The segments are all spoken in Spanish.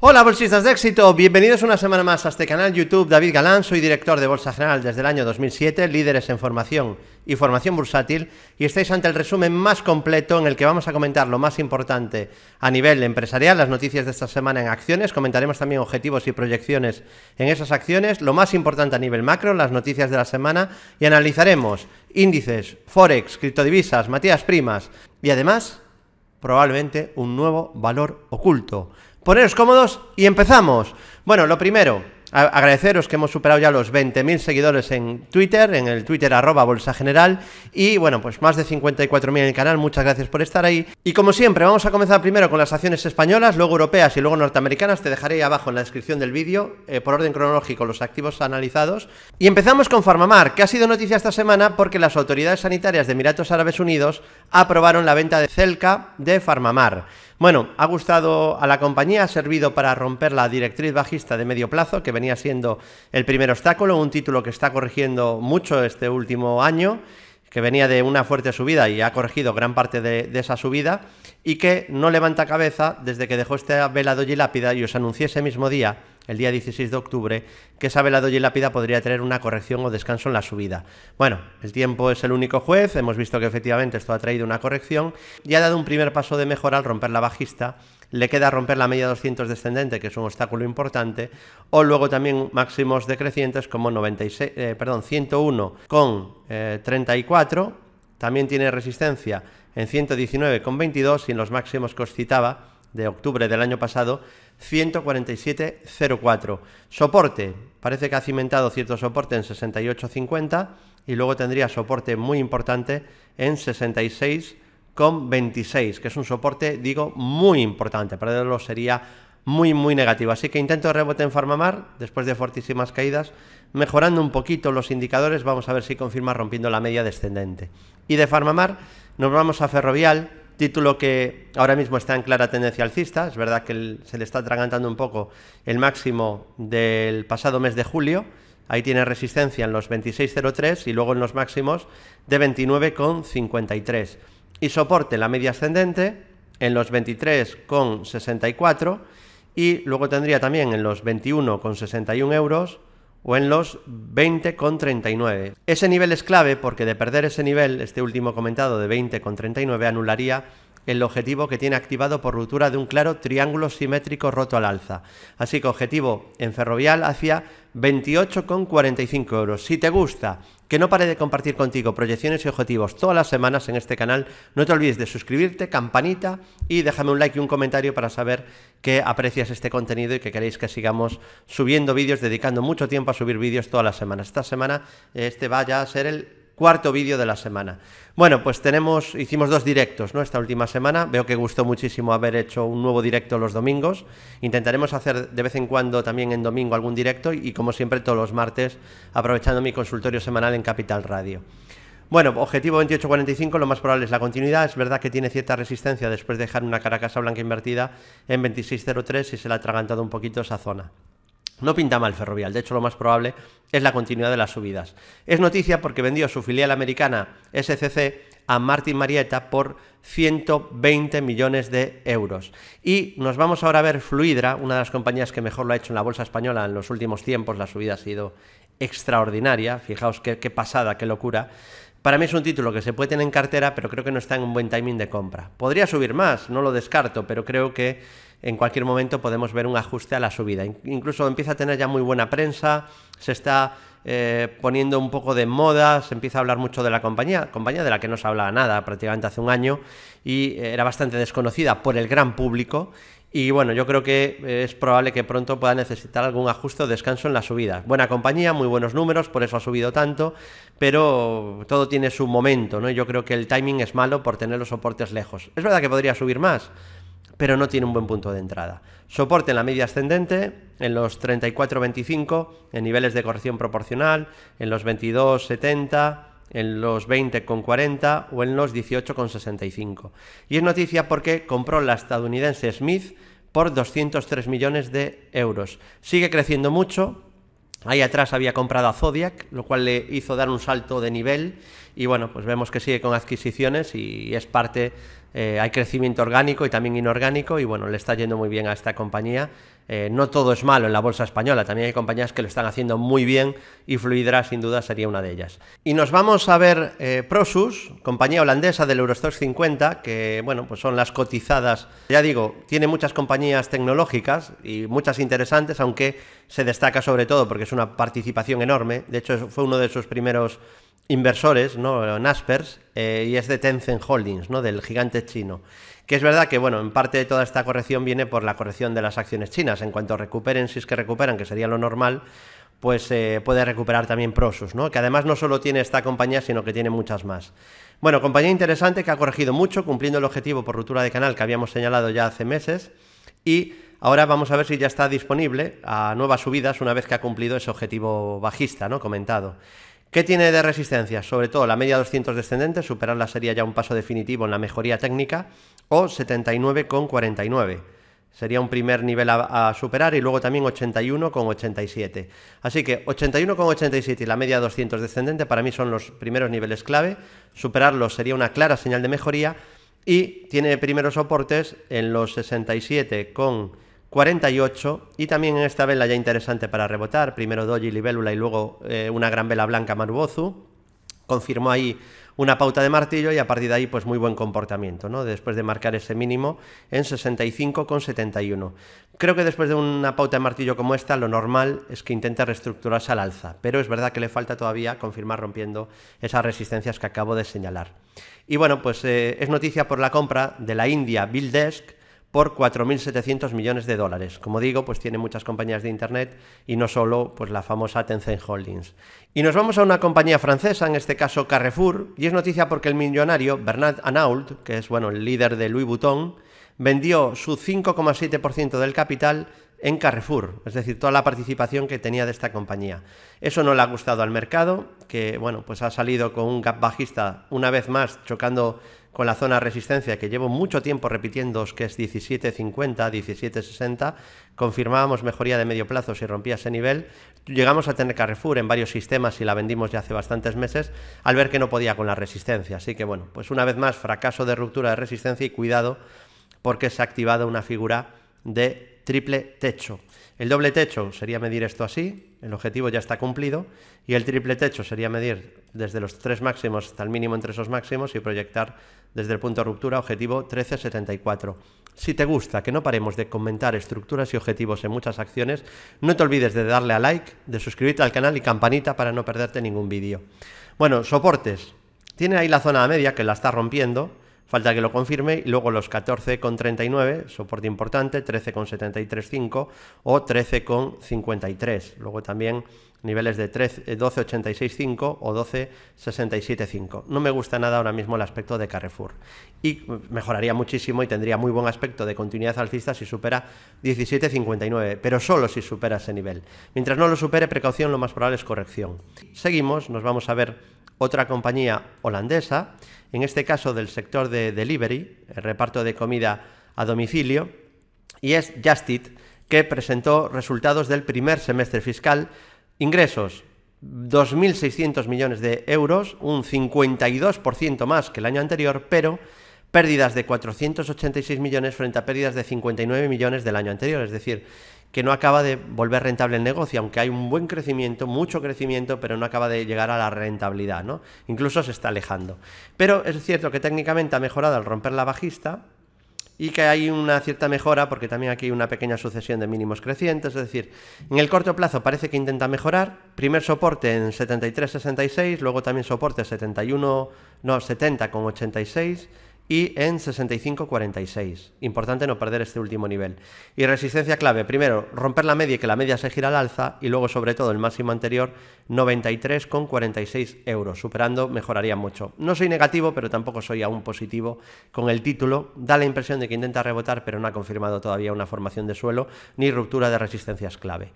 Hola bolsistas de éxito, bienvenidos una semana más a este canal YouTube David Galán, soy director de Bolsa General desde el año 2007, líderes en formación y formación bursátil y estáis ante el resumen más completo en el que vamos a comentar lo más importante a nivel empresarial, las noticias de esta semana en acciones, comentaremos también objetivos y proyecciones en esas acciones, lo más importante a nivel macro, las noticias de la semana y analizaremos índices, forex, criptodivisas, materias primas y además probablemente un nuevo valor oculto. Poneros cómodos y empezamos. Bueno, lo primero, agradeceros que hemos superado ya los 20.000 seguidores en Twitter, en el Twitter arroba Bolsa General, y bueno, pues más de 54.000 en el canal, muchas gracias por estar ahí. Y como siempre, vamos a comenzar primero con las acciones españolas, luego europeas y luego norteamericanas, te dejaré abajo en la descripción del vídeo, eh, por orden cronológico, los activos analizados. Y empezamos con Farmamar, que ha sido noticia esta semana porque las autoridades sanitarias de Emiratos Árabes Unidos aprobaron la venta de Celca de Farmamar. Bueno, ha gustado a la compañía, ha servido para romper la directriz bajista de medio plazo, que venía siendo el primer obstáculo, un título que está corrigiendo mucho este último año, que venía de una fuerte subida y ha corregido gran parte de, esa subida, y que no levanta cabeza desde que dejó esta vela y lápida y os anuncié ese mismo día el día 16 de octubre, que esa velado y lápida podría tener una corrección o descanso en la subida. Bueno, el tiempo es el único juez, hemos visto que efectivamente esto ha traído una corrección y ha dado un primer paso de mejora al romper la bajista. Le queda romper la media 200 descendente, que es un obstáculo importante, o luego también máximos decrecientes como 96, eh, perdón, 101 con 34, eh, también tiene resistencia en 119,22 y en los máximos que os citaba de octubre del año pasado, 147.04. Soporte, parece que ha cimentado cierto soporte en 68.50 y luego tendría soporte muy importante en 66.26, que es un soporte, digo, muy importante, perderlo sería muy, muy negativo. Así que intento rebote en Farmamar, después de fortísimas caídas, mejorando un poquito los indicadores, vamos a ver si confirma rompiendo la media descendente. Y de Farmamar nos vamos a Ferrovial, Título que ahora mismo está en clara tendencia alcista, es verdad que se le está atragantando un poco el máximo del pasado mes de julio, ahí tiene resistencia en los 26.03 y luego en los máximos de 29.53 y soporte la media ascendente en los 23,64 y luego tendría también en los 21,61 euros o en los 20,39. Ese nivel es clave porque de perder ese nivel, este último comentado de 20,39, anularía el objetivo que tiene activado por ruptura de un claro triángulo simétrico roto al alza. Así que objetivo en ferrovial hacia 28,45 euros. Si te gusta, que no pare de compartir contigo proyecciones y objetivos todas las semanas en este canal, no te olvides de suscribirte, campanita y déjame un like y un comentario para saber que aprecias este contenido y que queréis que sigamos subiendo vídeos, dedicando mucho tiempo a subir vídeos todas las semanas. Esta semana este vaya a ser el cuarto vídeo de la semana. Bueno, pues tenemos, hicimos dos directos, ¿no? Esta última semana. Veo que gustó muchísimo haber hecho un nuevo directo los domingos. Intentaremos hacer de vez en cuando también en domingo algún directo y como siempre todos los martes aprovechando mi consultorio semanal en Capital Radio. Bueno, objetivo 28.45, lo más probable es la continuidad. Es verdad que tiene cierta resistencia después de dejar una caracasa blanca invertida en 26.03 y se la ha atragantado un poquito esa zona. No pinta mal Ferrovial, de hecho lo más probable es la continuidad de las subidas. Es noticia porque vendió su filial americana SCC a Martin Marietta por 120 millones de euros. Y nos vamos ahora a ver Fluidra, una de las compañías que mejor lo ha hecho en la bolsa española en los últimos tiempos, la subida ha sido extraordinaria, fijaos qué pasada, qué locura. Para mí es un título que se puede tener en cartera, pero creo que no está en un buen timing de compra. Podría subir más, no lo descarto, pero creo que en cualquier momento podemos ver un ajuste a la subida. Incluso empieza a tener ya muy buena prensa, se está eh, poniendo un poco de moda, se empieza a hablar mucho de la compañía, compañía de la que no se hablaba nada prácticamente hace un año y eh, era bastante desconocida por el gran público. Y bueno, yo creo que eh, es probable que pronto pueda necesitar algún ajuste o descanso en la subida. Buena compañía, muy buenos números, por eso ha subido tanto, pero todo tiene su momento, ¿no? Yo creo que el timing es malo por tener los soportes lejos. Es verdad que podría subir más, pero no tiene un buen punto de entrada. Soporte en la media ascendente, en los 34.25, en niveles de corrección proporcional, en los 22.70, en los 20.40 o en los 18.65. Y es noticia porque compró la estadounidense Smith por 203 millones de euros. Sigue creciendo mucho, Ahí atrás había comprado a Zodiac, lo cual le hizo dar un salto de nivel y bueno, pues vemos que sigue con adquisiciones y es parte eh, hay crecimiento orgánico y también inorgánico y bueno, le está yendo muy bien a esta compañía. Eh, no todo es malo en la bolsa española, también hay compañías que lo están haciendo muy bien y Fluidra sin duda sería una de ellas. Y nos vamos a ver eh, Prosus, compañía holandesa del Eurostox 50, que bueno, pues son las cotizadas, ya digo, tiene muchas compañías tecnológicas y muchas interesantes, aunque se destaca sobre todo porque es una participación enorme, de hecho fue uno de sus primeros inversores, ¿no? Naspers, eh, y es de Tencent Holdings, ¿no? Del gigante chino. Que es verdad que, bueno, en parte de toda esta corrección viene por la corrección de las acciones chinas. En cuanto recuperen, si es que recuperan, que sería lo normal, pues eh, puede recuperar también Prosus, ¿no? Que además no solo tiene esta compañía, sino que tiene muchas más. Bueno, compañía interesante que ha corregido mucho, cumpliendo el objetivo por ruptura de canal que habíamos señalado ya hace meses. Y ahora vamos a ver si ya está disponible a nuevas subidas una vez que ha cumplido ese objetivo bajista, ¿no? Comentado. ¿Qué tiene de resistencia? Sobre todo la media 200 descendente, superarla sería ya un paso definitivo en la mejoría técnica, o 79,49. Sería un primer nivel a, superar y luego también 81,87. Así que 81,87 y la media 200 descendente para mí son los primeros niveles clave. Superarlos sería una clara señal de mejoría y tiene primeros soportes en los con 48 y también en esta vela ya interesante para rebotar, primero Doji Libélula y luego eh, una gran vela blanca Marubozu. Confirmó ahí una pauta de martillo y a partir de ahí pues muy buen comportamiento, ¿no? Después de marcar ese mínimo en 65,71. Creo que después de una pauta de martillo como esta lo normal es que intente reestructurarse al alza, pero es verdad que le falta todavía confirmar rompiendo esas resistencias que acabo de señalar. Y bueno, pues eh, es noticia por la compra de la India Build Desk por 4.700 millones de dólares. Como digo, pues tiene muchas compañías de Internet y no solo pues, la famosa Tencent Holdings. Y nos vamos a una compañía francesa, en este caso Carrefour, y es noticia porque el millonario Bernard Anault, que es bueno, el líder de Louis Vuitton, vendió su 5,7% del capital en Carrefour, es decir, toda la participación que tenía de esta compañía. Eso no le ha gustado al mercado, que bueno, pues ha salido con un gap bajista una vez más chocando con la zona resistencia que llevo mucho tiempo repitiendo que es 17.50, 17.60, confirmábamos mejoría de medio plazo si rompía ese nivel, llegamos a tener Carrefour en varios sistemas y la vendimos ya hace bastantes meses al ver que no podía con la resistencia, así que bueno, pues una vez más fracaso de ruptura de resistencia y cuidado porque se ha activado una figura de triple techo. El doble techo sería medir esto así, el objetivo ya está cumplido, y el triple techo sería medir desde los tres máximos hasta el mínimo entre esos máximos y proyectar desde el punto de ruptura objetivo 1374. Si te gusta que no paremos de comentar estructuras y objetivos en muchas acciones, no te olvides de darle a like, de suscribirte al canal y campanita para no perderte ningún vídeo. Bueno, soportes. Tiene ahí la zona media que la está rompiendo, Falta que lo confirme. Y luego los 14,39, soporte importante, 13,735 o 13,53. Luego también niveles de 12.86.5 eh, o 12.67.5. No me gusta nada ahora mismo el aspecto de Carrefour. Y mejoraría muchísimo y tendría muy buen aspecto de continuidad alcista si supera 17.59, pero solo si supera ese nivel. Mientras no lo supere, precaución, lo más probable es corrección. Seguimos, nos vamos a ver otra compañía holandesa en este caso del sector de delivery, el reparto de comida a domicilio, y es Justit, que presentó resultados del primer semestre fiscal, ingresos 2.600 millones de euros, un 52% más que el año anterior, pero pérdidas de 486 millones frente a pérdidas de 59 millones del año anterior, es decir, que no acaba de volver rentable el negocio, aunque hay un buen crecimiento, mucho crecimiento, pero no acaba de llegar a la rentabilidad, ¿no? Incluso se está alejando. Pero es cierto que técnicamente ha mejorado al romper la bajista y que hay una cierta mejora, porque también aquí hay una pequeña sucesión de mínimos crecientes, es decir, en el corto plazo parece que intenta mejorar, primer soporte en 66, luego también soporte 71, no, 70 con 86 y en 65,46. Importante no perder este último nivel. Y resistencia clave, primero romper la media y que la media se gira al alza y luego sobre todo el máximo anterior 93,46 euros. Superando mejoraría mucho. No soy negativo pero tampoco soy aún positivo con el título. Da la impresión de que intenta rebotar pero no ha confirmado todavía una formación de suelo ni ruptura de resistencias clave.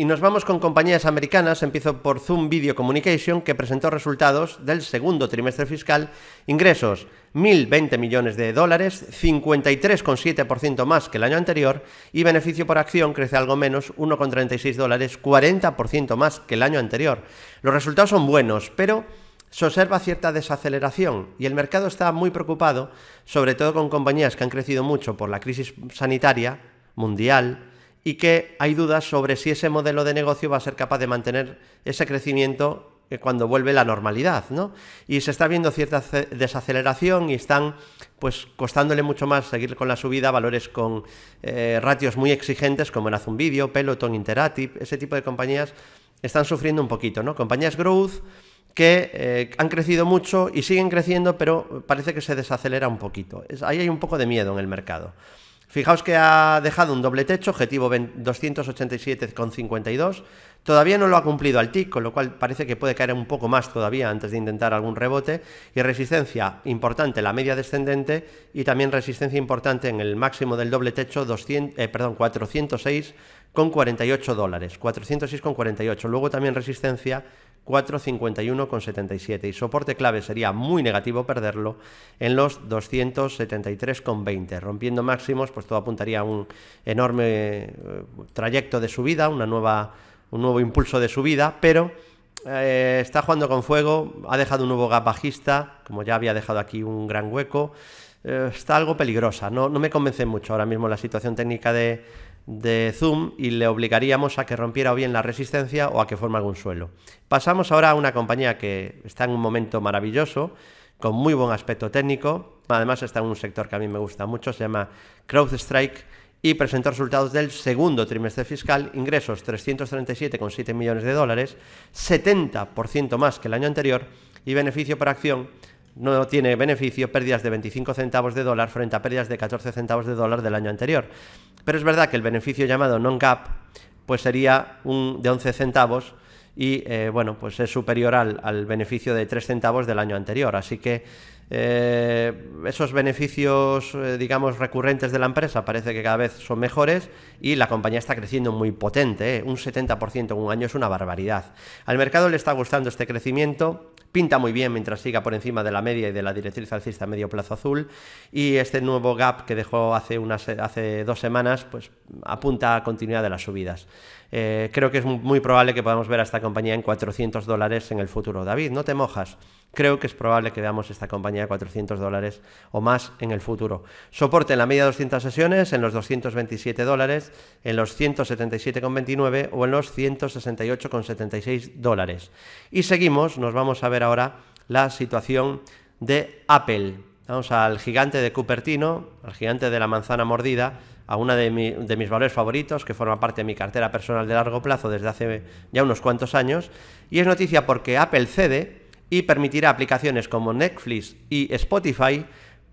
Y nos vamos con compañías americanas. Empiezo por Zoom Video Communication, que presentó resultados del segundo trimestre fiscal. Ingresos 1.020 millones de dólares, 53,7% más que el año anterior, y beneficio por acción crece algo menos, 1,36 dólares, 40% más que el año anterior. Los resultados son buenos, pero se observa cierta desaceleración y el mercado está muy preocupado, sobre todo con compañías que han crecido mucho por la crisis sanitaria mundial y que hay dudas sobre si ese modelo de negocio va a ser capaz de mantener ese crecimiento eh, cuando vuelve la normalidad, ¿no? Y se está viendo cierta desaceleración y están, pues, costándole mucho más seguir con la subida valores con eh, ratios muy exigentes como en Video, Peloton, Interactive, ese tipo de compañías están sufriendo un poquito, ¿no? Compañías growth que eh, han crecido mucho y siguen creciendo, pero parece que se desacelera un poquito. ahí hay un poco de miedo en el mercado. Fijaos que ha dejado un doble techo, objetivo 287,52. Todavía no lo ha cumplido al TIC, con lo cual parece que puede caer un poco más todavía antes de intentar algún rebote. Y resistencia importante, la media descendente, y también resistencia importante en el máximo del doble techo, 200, eh, dólares, Luego también resistencia 451,77 y soporte clave sería muy negativo perderlo en los 273,20. Rompiendo máximos, pues todo apuntaría a un enorme eh, trayecto de subida, una nueva, un nuevo impulso de subida, pero eh, está jugando con fuego, ha dejado un nuevo gap bajista, como ya había dejado aquí un gran hueco. Eh, está algo peligrosa, no, no me convence mucho ahora mismo la situación técnica de de Zoom y le obligaríamos a que rompiera bien la resistencia o a que forme algún suelo. Pasamos ahora a una compañía que está en un momento maravilloso, con muy buen aspecto técnico, además está en un sector que a mí me gusta mucho, se llama CrowdStrike y presentó resultados del segundo trimestre fiscal, ingresos 337,7 millones de dólares, 70% más que el año anterior y beneficio por acción no tiene beneficio, pérdidas de 25 centavos de dólar frente a pérdidas de 14 centavos de dólar del año anterior. Pero es verdad que el beneficio llamado non gap pues sería un de 11 centavos y eh, bueno, pues es superior al, beneficio de 3 centavos del año anterior. Así que eh, esos beneficios, eh, digamos, recurrentes de la empresa parece que cada vez son mejores y la compañía está creciendo muy potente. Un 70% en un año es una barbaridad. Al mercado le está gustando este crecimiento pinta muy bien mientras siga por encima de la media y de la directriz alcista a medio plazo azul. Y este nuevo gap que dejó hace, unas, hace dos semanas, pues apunta a continuidad de las subidas. Eh, creo que es muy probable que podamos ver a esta compañía en 400 dólares en el futuro. David, no te mojas. Creo que es probable que veamos esta compañía de 400 dólares o más en el futuro. Soporte en la media 200 sesiones en los 227 dólares, en los 177,29 o en los 168,76 dólares. Y seguimos, nos vamos a ver ahora la situación de Apple. Vamos al gigante de Cupertino, al gigante de la manzana mordida, a uno de, mis valores favoritos, que forma parte de mi cartera personal de largo plazo desde hace ya unos cuantos años. Y es noticia porque Apple cede y permitirá aplicaciones como Netflix y Spotify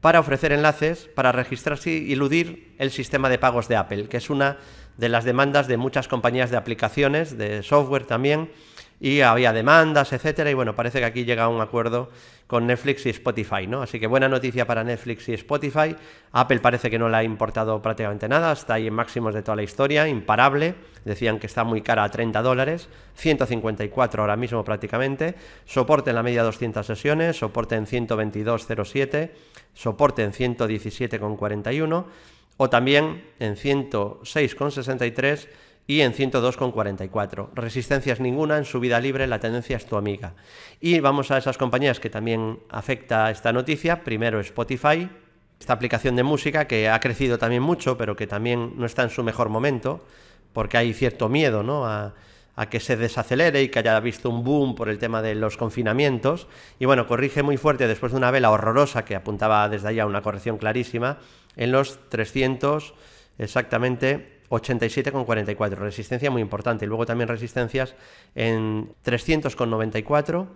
para ofrecer enlaces para registrarse y eludir el sistema de pagos de Apple, que es una de las demandas de muchas compañías de aplicaciones, de software también, y había demandas, etcétera. Y bueno, parece que aquí llega un acuerdo con Netflix y Spotify, ¿no? Así que buena noticia para Netflix y Spotify. Apple parece que no le ha importado prácticamente nada, está ahí en máximos de toda la historia, imparable. Decían que está muy cara a 30 dólares, 154 ahora mismo prácticamente. Soporte en la media 200 sesiones, soporte en 122.07, soporte en 117.41 o también en 106.63 y en 102,44. Resistencias ninguna, en su vida libre la tendencia es tu amiga. Y vamos a esas compañías que también afecta esta noticia. Primero Spotify, esta aplicación de música que ha crecido también mucho, pero que también no está en su mejor momento, porque hay cierto miedo ¿no? a, que se desacelere y que haya visto un boom por el tema de los confinamientos. Y bueno, corrige muy fuerte después de una vela horrorosa que apuntaba desde allá una corrección clarísima en los 300 exactamente 87,44, resistencia muy importante. Y luego también resistencias en 300,94,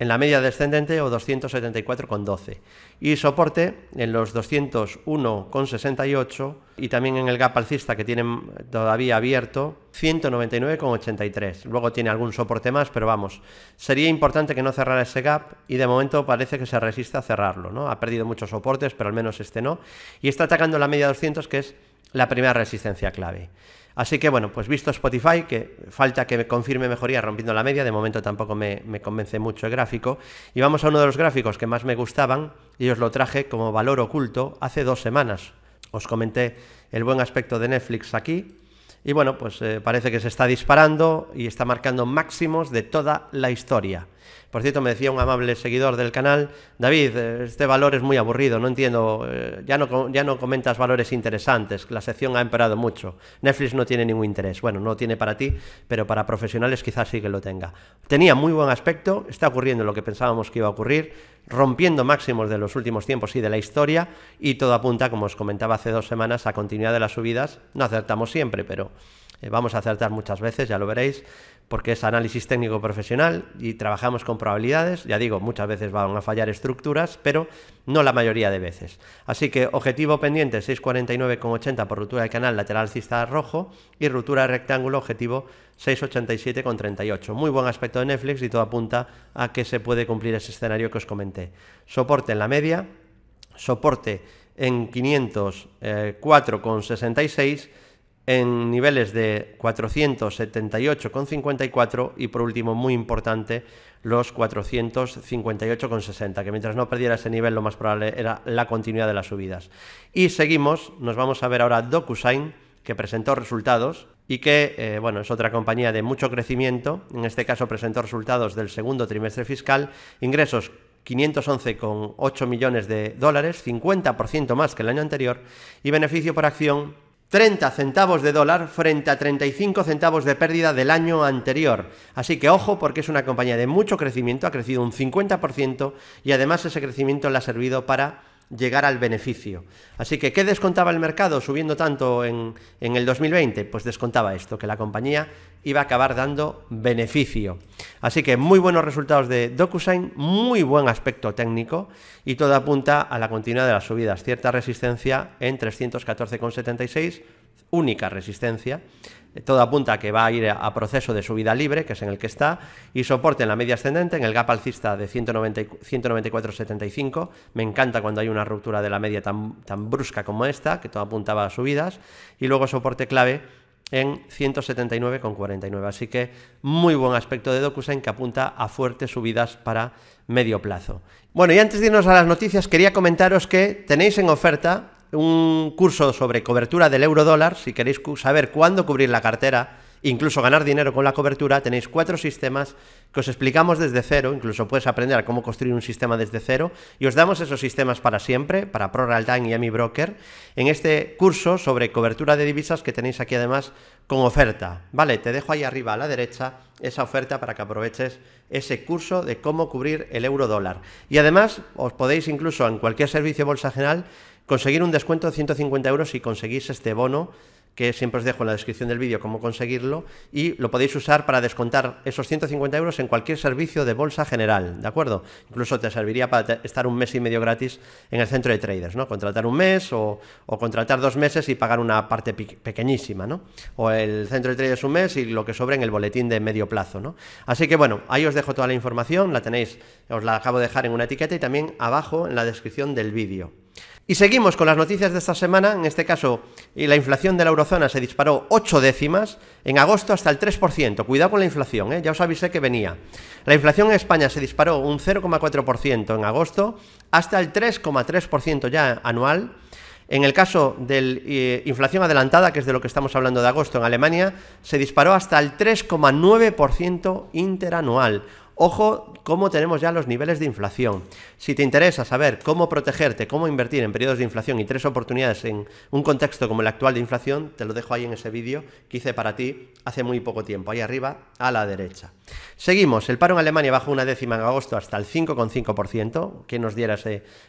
en la media descendente o 274,12. Y soporte en los 201,68 y también en el gap alcista que tienen todavía abierto, 199,83. Luego tiene algún soporte más, pero vamos, sería importante que no cerrara ese gap y de momento parece que se resiste a cerrarlo, ¿no? Ha perdido muchos soportes, pero al menos este no. Y está atacando la media 200 que es la primera resistencia clave. Así que bueno, pues visto Spotify, que falta que me confirme mejoría rompiendo la media, de momento tampoco me, convence mucho el gráfico, y vamos a uno de los gráficos que más me gustaban, y os lo traje como valor oculto hace dos semanas. Os comenté el buen aspecto de Netflix aquí, y bueno, pues eh, parece que se está disparando y está marcando máximos de toda la historia. Por cierto, me decía un amable seguidor del canal, David, eh, este valor es muy aburrido, no entiendo, eh, ya no, comentas valores interesantes, la sección ha empeorado mucho, Netflix no tiene ningún interés, bueno, no tiene para ti, pero para profesionales quizás sí que lo tenga. Tenía muy buen aspecto, está ocurriendo lo que pensábamos que iba a ocurrir, rompiendo máximos de los últimos tiempos y de la historia, y todo apunta, como os comentaba hace dos semanas, a continuidad de las subidas, no acertamos siempre, pero... Eh, vamos a acertar muchas veces, ya lo veréis porque es análisis técnico profesional y trabajamos con probabilidades. Ya digo, muchas veces van a fallar estructuras, pero no la mayoría de veces. Así que objetivo pendiente 649,80 por ruptura de canal lateral cista rojo y ruptura rectángulo objetivo 687,38. Muy buen aspecto de Netflix y todo apunta a que se puede cumplir ese escenario que os comenté. Soporte en la media, soporte en 504,66 en niveles de 478,54 y por último, muy importante, los 458,60, que mientras no perdiera ese nivel lo más probable era la continuidad de las subidas. Y seguimos, nos vamos a ver ahora DocuSign, que presentó resultados y que, eh, bueno, es otra compañía de mucho crecimiento, en este caso presentó resultados del segundo trimestre fiscal, ingresos 511,8 millones de dólares, 50% más que el año anterior, y beneficio por acción 30 centavos de dólar frente a 35 centavos de pérdida del año anterior. Así que ojo porque es una compañía de mucho crecimiento, ha crecido un 50% y además ese crecimiento le ha servido para llegar al beneficio. Así que, ¿qué descontaba el mercado subiendo tanto en, el 2020? Pues descontaba esto, que la compañía iba a acabar dando beneficio. Así que muy buenos resultados de DocuSign, muy buen aspecto técnico y todo apunta a la continuidad de las subidas. Cierta resistencia en 314,76, única resistencia, todo apunta que va a ir a proceso de subida libre, que es en el que está, y soporte en la media ascendente, en el gap alcista de 194,75. Me encanta cuando hay una ruptura de la media tan, tan brusca como esta, que todo apuntaba a subidas, y luego soporte clave en 179,49. Así que muy buen aspecto de DocuSign que apunta a fuertes subidas para medio plazo. Bueno, y antes de irnos a las noticias, quería comentaros que tenéis en oferta un curso sobre cobertura del euro dólar, si queréis saber cuándo cubrir la cartera, incluso ganar dinero con la cobertura, tenéis cuatro sistemas que os explicamos desde cero, incluso puedes aprender a cómo construir un sistema desde cero, y os damos esos sistemas para siempre, para Time y Ami Broker, en este curso sobre cobertura de divisas que tenéis aquí además con oferta. Vale, te dejo ahí arriba a la derecha esa oferta para que aproveches ese curso de cómo cubrir el euro dólar. Y además os podéis incluso en cualquier servicio bolsa general Conseguir un descuento de 150 euros si conseguís este bono que siempre os dejo en la descripción del vídeo cómo conseguirlo, y lo podéis usar para descontar esos 150 euros en cualquier servicio de bolsa general, ¿de acuerdo? Incluso te serviría para estar un mes y medio gratis en el centro de traders, ¿no? Contratar un mes o, contratar dos meses y pagar una parte pequeñísima, ¿no? O el centro de traders un mes y lo que sobre en el boletín de medio plazo, ¿no? Así que bueno, ahí os dejo toda la información, la tenéis, os la acabo de dejar en una etiqueta y también abajo en la descripción del vídeo. Y seguimos con las noticias de esta semana. En este caso, eh, la inflación de la eurozona se disparó 8 décimas, en agosto hasta el 3%. Cuidado con la inflación, eh. ya os avisé que venía. La inflación en España se disparó un 0,4% en agosto, hasta el 3,3% ya anual. En el caso de la eh, inflación adelantada, que es de lo que estamos hablando de agosto en Alemania, se disparó hasta el 3,9% interanual. Ojo cómo tenemos ya los niveles de inflación. Si te interesa saber cómo protegerte, cómo invertir en periodos de inflación y tres oportunidades en un contexto como el actual de inflación, te lo dejo ahí en ese vídeo que hice para ti hace muy poco tiempo, ahí arriba a la derecha. Seguimos, el paro en Alemania bajó una décima en agosto hasta el 5,5%, que nos diera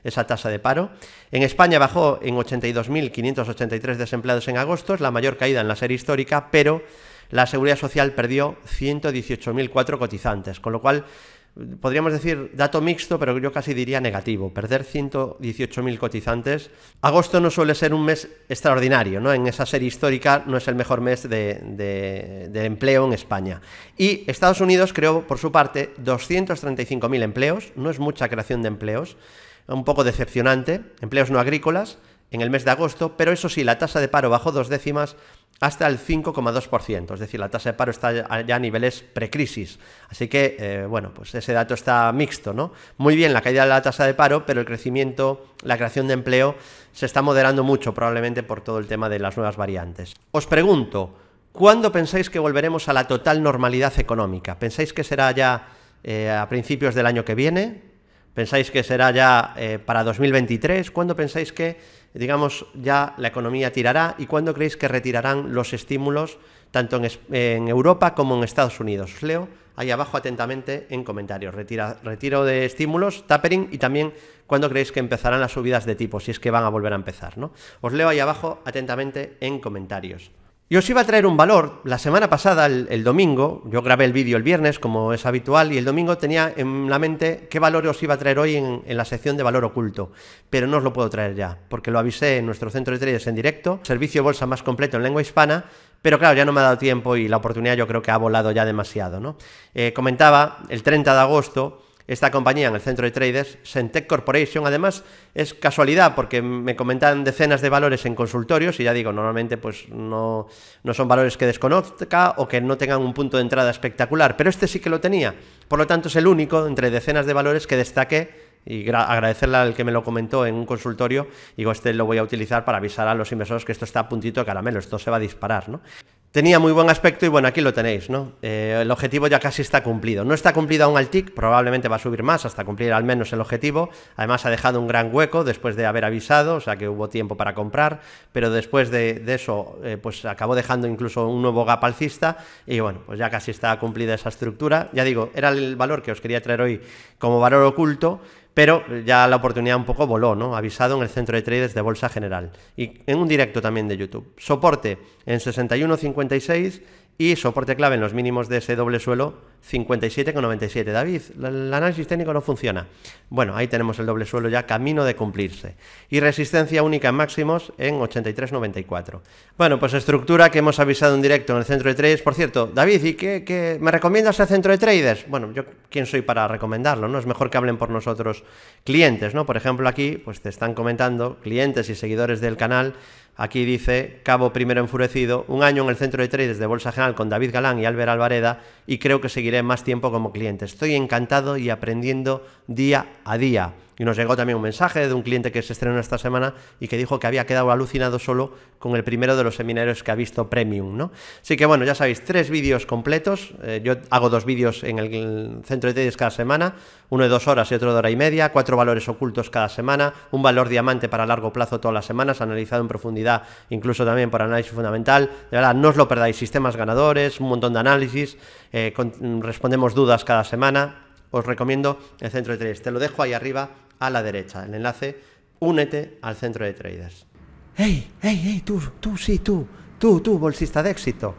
esa tasa de paro. En España bajó en 82.583 desempleados en agosto, es la mayor caída en la serie histórica, pero la Seguridad Social perdió 118.004 cotizantes, con lo cual podríamos decir dato mixto, pero yo casi diría negativo, perder 118.000 cotizantes. Agosto no suele ser un mes extraordinario, ¿no? En esa serie histórica no es el mejor mes de, de empleo en España. Y Estados Unidos creó, por su parte, 235.000 empleos, no es mucha creación de empleos, un poco decepcionante, empleos no agrícolas en el mes de agosto, pero eso sí, la tasa de paro bajó dos décimas hasta el 5,2%, es decir, la tasa de paro está ya a niveles precrisis. Así que, eh, bueno, pues ese dato está mixto, ¿no? Muy bien la caída de la tasa de paro, pero el crecimiento, la creación de empleo se está moderando mucho, probablemente por todo el tema de las nuevas variantes. Os pregunto, ¿cuándo pensáis que volveremos a la total normalidad económica? ¿Pensáis que será ya eh, a principios del año que viene? ¿Pensáis que será ya eh, para 2023? ¿Cuándo pensáis que, digamos, ya la economía tirará? ¿Y cuándo creéis que retirarán los estímulos tanto en, Europa como en Estados Unidos? Os leo ahí abajo atentamente en comentarios. retiro de estímulos, tapering y también cuándo creéis que empezarán las subidas de tipo, si es que van a volver a empezar, ¿no? Os leo ahí abajo atentamente en comentarios. Y os iba a traer un valor. La semana pasada, el, domingo, yo grabé el vídeo el viernes, como es habitual, y el domingo tenía en la mente qué valor os iba a traer hoy en, la sección de valor oculto. Pero no os lo puedo traer ya, porque lo avisé en nuestro centro de traders en directo, servicio bolsa más completo en lengua hispana, pero claro, ya no me ha dado tiempo y la oportunidad yo creo que ha volado ya demasiado. ¿no? Eh, comentaba, el 30 de agosto esta compañía en el centro de traders, Sentec Corporation, además es casualidad porque me comentan decenas de valores en consultorios y ya digo, normalmente pues no, no son valores que desconozca o que no tengan un punto de entrada espectacular, pero este sí que lo tenía, por lo tanto es el único entre decenas de valores que destaque y agradecerle al que me lo comentó en un consultorio, digo, este lo voy a utilizar para avisar a los inversores que esto está a puntito de caramelo, esto se va a disparar, ¿no? Tenía muy buen aspecto y bueno, aquí lo tenéis, ¿no? Eh, el objetivo ya casi está cumplido. No está cumplido aún Altic, TIC, probablemente va a subir más hasta cumplir al menos el objetivo. Además ha dejado un gran hueco después de haber avisado, o sea que hubo tiempo para comprar, pero después de, eso eh, pues acabó dejando incluso un nuevo gap alcista y bueno, pues ya casi está cumplida esa estructura. Ya digo, era el valor que os quería traer hoy como valor oculto, pero ya la oportunidad un poco voló, ¿no? Avisado en el centro de traders de Bolsa General y en un directo también de YouTube. Soporte en 61.56 y soporte clave en los mínimos de ese doble suelo 57,97. David, el análisis técnico no funciona. Bueno, ahí tenemos el doble suelo ya camino de cumplirse. Y resistencia única en máximos en 83,94. Bueno, pues estructura que hemos avisado en directo en el centro de traders. Por cierto, David, ¿y qué, me recomiendas el centro de traders? Bueno, yo quién soy para recomendarlo, ¿no? Es mejor que hablen por nosotros clientes, ¿no? Por ejemplo, aquí pues te están comentando clientes y seguidores del canal Aquí dice Cabo primero enfurecido, un año en el centro de traders de Bolsa General con David Galán y Albert Alvareda y creo que seguiré más tiempo como cliente. Estoy encantado y aprendiendo día a día. Y nos llegó también un mensaje de un cliente que se estrenó esta semana y que dijo que había quedado alucinado solo con el primero de los seminarios que ha visto premium, Así que bueno, ya sabéis, tres vídeos completos. Eh, yo hago dos vídeos en el centro de TEDx cada semana, uno de dos horas y otro de hora y media, cuatro valores ocultos cada semana, un valor diamante para largo plazo todas las semanas, analizado en profundidad, incluso también por análisis fundamental. De verdad, no os lo perdáis, sistemas ganadores, un montón de análisis, eh, respondemos dudas cada semana. Os recomiendo el centro de TEDx. Te lo dejo ahí arriba a la derecha. El enlace Únete al centro de traders. ¡Ey, ey, ey! Tú, tú, sí, tú. Tú, tú, bolsista de éxito.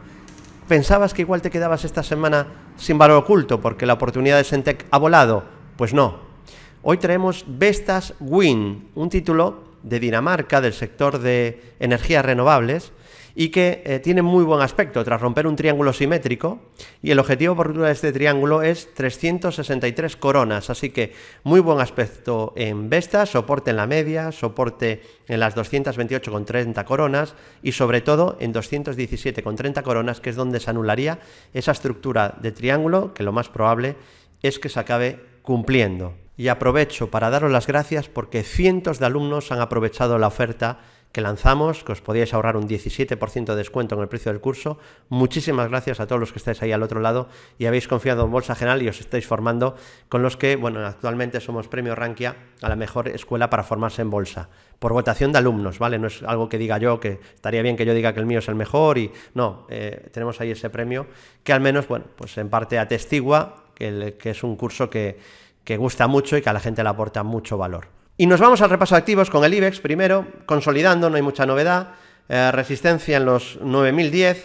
¿Pensabas que igual te quedabas esta semana sin valor oculto porque la oportunidad de Sentec ha volado? Pues no. Hoy traemos Vestas Win, un título de Dinamarca del sector de energías renovables y que eh, tiene muy buen aspecto tras romper un triángulo simétrico y el objetivo por ruptura de este triángulo es 363 coronas, así que muy buen aspecto en Vesta, soporte en la media, soporte en las 228,30 coronas y sobre todo en 217,30 coronas que es donde se anularía esa estructura de triángulo que lo más probable es que se acabe cumpliendo. Y aprovecho para daros las gracias porque cientos de alumnos han aprovechado la oferta que lanzamos, que os podíais ahorrar un 17% de descuento en el precio del curso. Muchísimas gracias a todos los que estáis ahí al otro lado y habéis confiado en Bolsa General y os estáis formando con los que, bueno, actualmente somos premio Rankia a la mejor escuela para formarse en bolsa, por votación de alumnos, ¿vale? No es algo que diga yo, que estaría bien que yo diga que el mío es el mejor y no, eh, tenemos ahí ese premio que al menos, bueno, pues en parte atestigua que, es un curso que gusta mucho y que a la gente le aporta mucho valor. Y nos vamos al repaso de activos con el IBEX primero, consolidando, no hay mucha novedad, eh, resistencia en los 9.010,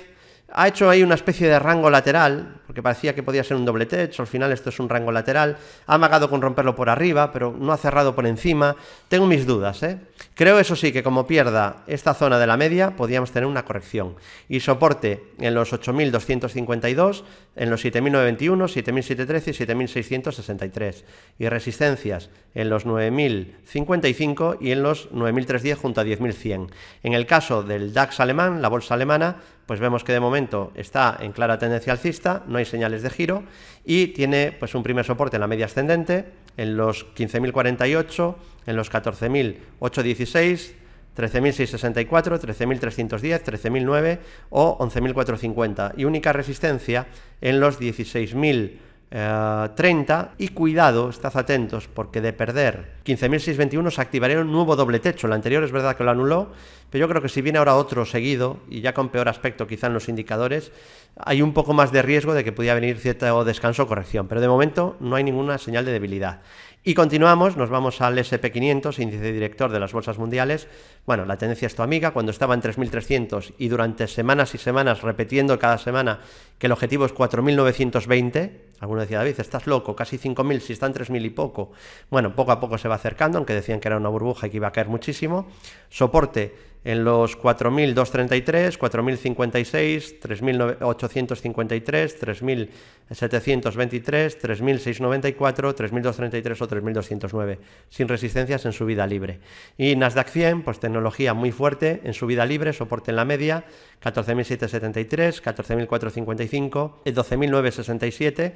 ha hecho ahí una especie de rango lateral, porque parecía que podía ser un doble techo, al final esto es un rango lateral, ha amagado con romperlo por arriba, pero no ha cerrado por encima, tengo mis dudas, ¿eh? Creo eso sí que como pierda esta zona de la media, podríamos tener una corrección y soporte en los 8.252, en los 7.921, 7.713 y 7.663 y resistencias en los 9.055 y en los 9.310 junto a 10.100. En el caso del DAX alemán, la bolsa alemana, pues vemos que de momento está en clara tendencia alcista, señales de giro y tiene pues un primer soporte en la media ascendente en los 15.048, en los 14.816, 13.664, 13.310, 13.009 o 11.450 y única resistencia en los 16.000 30 eh, y cuidado, estad atentos porque de perder 15.621 se activaría un nuevo doble techo. El anterior es verdad que lo anuló, pero yo creo que si viene ahora otro seguido y ya con peor aspecto quizá en los indicadores, hay un poco más de riesgo de que pudiera venir cierto descanso o corrección, pero de momento no hay ninguna señal de debilidad. Y continuamos, nos vamos al SP500, índice director de las bolsas mundiales. Bueno, la tendencia es tu amiga, cuando estaba en 3.300 y durante semanas y semanas repitiendo cada semana que el objetivo es 4.920, alguno decía, David, estás loco, casi 5.000, si están 3.000 y poco. Bueno, poco a poco se va acercando, aunque decían que era una burbuja y que iba a caer muchísimo. Soporte en los 4.233, 4.056, 3.853, 3.723, 3.694, 3.233 o 3.209, sin resistencias en su vida libre. Y Nasdaq 100, pues tecnología muy fuerte en su vida libre, soporte en la media, 14.773, 14.455, 12.967,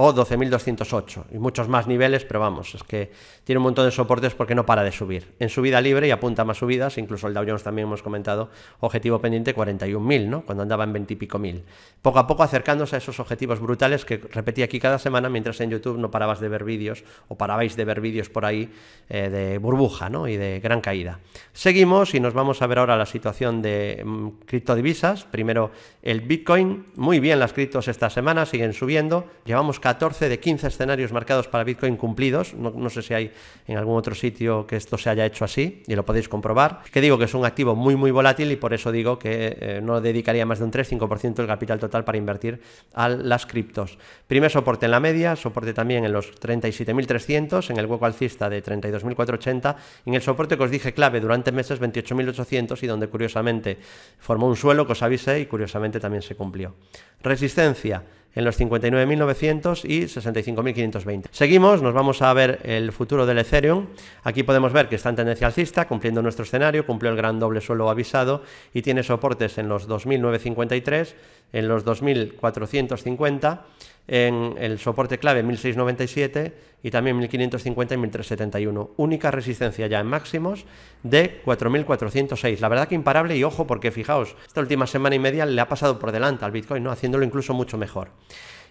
o 12.208 y muchos más niveles, pero vamos, es que tiene un montón de soportes porque no para de subir. En subida libre y apunta más subidas, incluso el Dow Jones también hemos comentado, objetivo pendiente 41.000, ¿no? Cuando andaba en 20 y pico mil. Poco a poco acercándose a esos objetivos brutales que repetí aquí cada semana, mientras en YouTube no parabas de ver vídeos o parabais de ver vídeos por ahí eh, de burbuja, ¿no? Y de gran caída. Seguimos y nos vamos a ver ahora la situación de mm, criptodivisas. Primero el Bitcoin, muy bien las criptos esta semana, siguen subiendo, llevamos 14 de 15 escenarios marcados para Bitcoin cumplidos. No, sé si hay en algún otro sitio que esto se haya hecho así y lo podéis comprobar. Que digo que es un activo muy, muy volátil y por eso digo que eh, no dedicaría más de un 3-5% del capital total para invertir a las criptos. Primer soporte en la media, soporte también en los 37.300, en el hueco alcista de 32.480, en el soporte que os dije clave durante meses 28.800 y donde curiosamente formó un suelo que os avisé y curiosamente también se cumplió. Resistencia en los 59.900 y 65.520. Seguimos, nos vamos a ver el futuro del Ethereum. Aquí podemos ver que está en tendencia alcista, cumpliendo nuestro escenario, cumplió el gran doble suelo avisado y tiene soportes en los 2.953, en los 2.450 en el soporte clave 1697 y también 1550 y 1371. Única resistencia ya en máximos de 4406. La verdad que imparable y ojo porque fijaos, esta última semana y media le ha pasado por delante al Bitcoin, ¿no? haciéndolo incluso mucho mejor.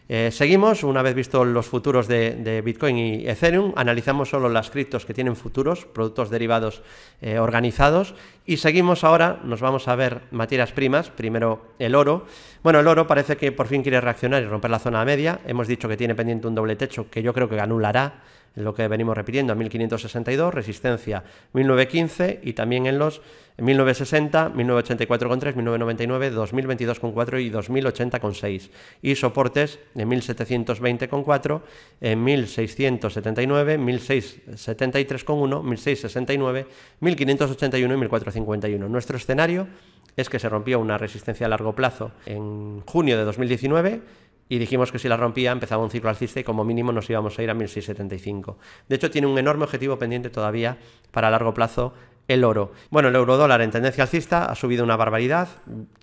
Eh, seguimos, una vez visto los futuros de, Bitcoin y Ethereum, analizamos solo las criptos que tienen futuros, productos derivados eh, organizados, y seguimos ahora, nos vamos a ver materias primas, primero el oro. Bueno, el oro parece que por fin quiere reaccionar y romper la zona media, hemos dicho que tiene pendiente un doble techo que yo creo que anulará, lo que venimos repitiendo, 1562, resistencia 1915 y también en los 1960, 1984,3, 1999, 2022,4 y 2080,6 y soportes en 1720,4, en 1679, 1673,1, 1669, 1581 y 1451. Nuestro escenario es que se rompió una resistencia a largo plazo en junio de 2019 y dijimos que si la rompía empezaba un ciclo alcista y como mínimo nos íbamos a ir a 1675. De hecho, tiene un enorme objetivo pendiente todavía para largo plazo el oro. Bueno, el eurodólar en tendencia alcista ha subido una barbaridad.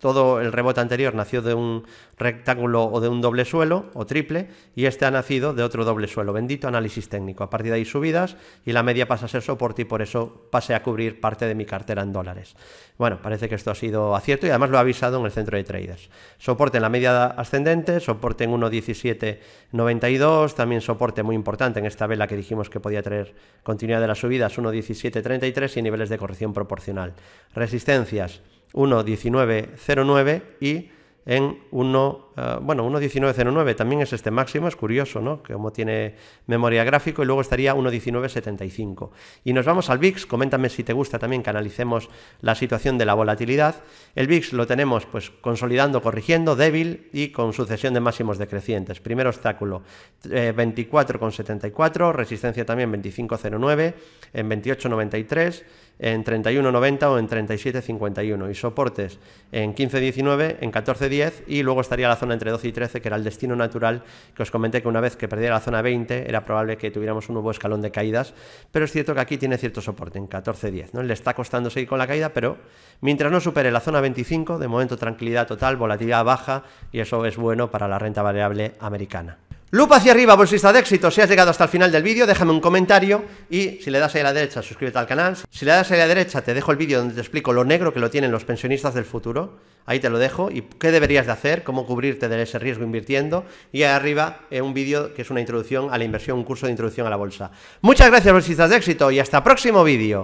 Todo el rebote anterior nació de un rectángulo o de un doble suelo o triple y este ha nacido de otro doble suelo. Bendito análisis técnico. A partir de ahí subidas y la media pasa a ser soporte y por eso pasé a cubrir parte de mi cartera en dólares. Bueno, parece que esto ha sido acierto y además lo ha avisado en el centro de traders. Soporte en la media ascendente, soporte en 1.1792, también soporte muy importante en esta vela que dijimos que podía traer continuidad de las subidas 1.1733 y niveles de de corrección proporcional. Resistencias 1.1909 y en 1 Ah, bueno, 1.1909 también es este máximo, es curioso, ¿no? Como tiene memoria gráfica. y luego estaría 1.1975. Y nos vamos al VIX, coméntame si te gusta también que analicemos la situación de la volatilidad. El VIX lo tenemos pues consolidando, corrigiendo, débil y con sucesión de máximos decrecientes. Primer obstáculo, 24,74, eh, resistencia también 25,09, en 28,93 en 31.90 o en 37.51 y soportes en 15.19, en 14.10 y luego estaría la zona entre 12 y 13, que era el destino natural, que os comenté que una vez que perdiera la zona 20 era probable que tuviéramos un nuevo escalón de caídas, pero es cierto que aquí tiene cierto soporte en 14-10, ¿no? Le está costando seguir con la caída, pero mientras no supere la zona 25, de momento tranquilidad total, volatilidad baja y eso es bueno para la renta variable americana. Lupa hacia arriba, bolsista de éxito. Si has llegado hasta el final del vídeo, déjame un comentario y si le das ahí a la derecha, suscríbete al canal. Si le das ahí a la derecha, te dejo el vídeo donde te explico lo negro que lo tienen los pensionistas del futuro. Ahí te lo dejo y qué deberías de hacer, cómo cubrirte de ese riesgo invirtiendo. Y ahí arriba eh, un vídeo que es una introducción a la inversión, un curso de introducción a la bolsa. Muchas gracias, bolsistas de éxito, y hasta el próximo vídeo.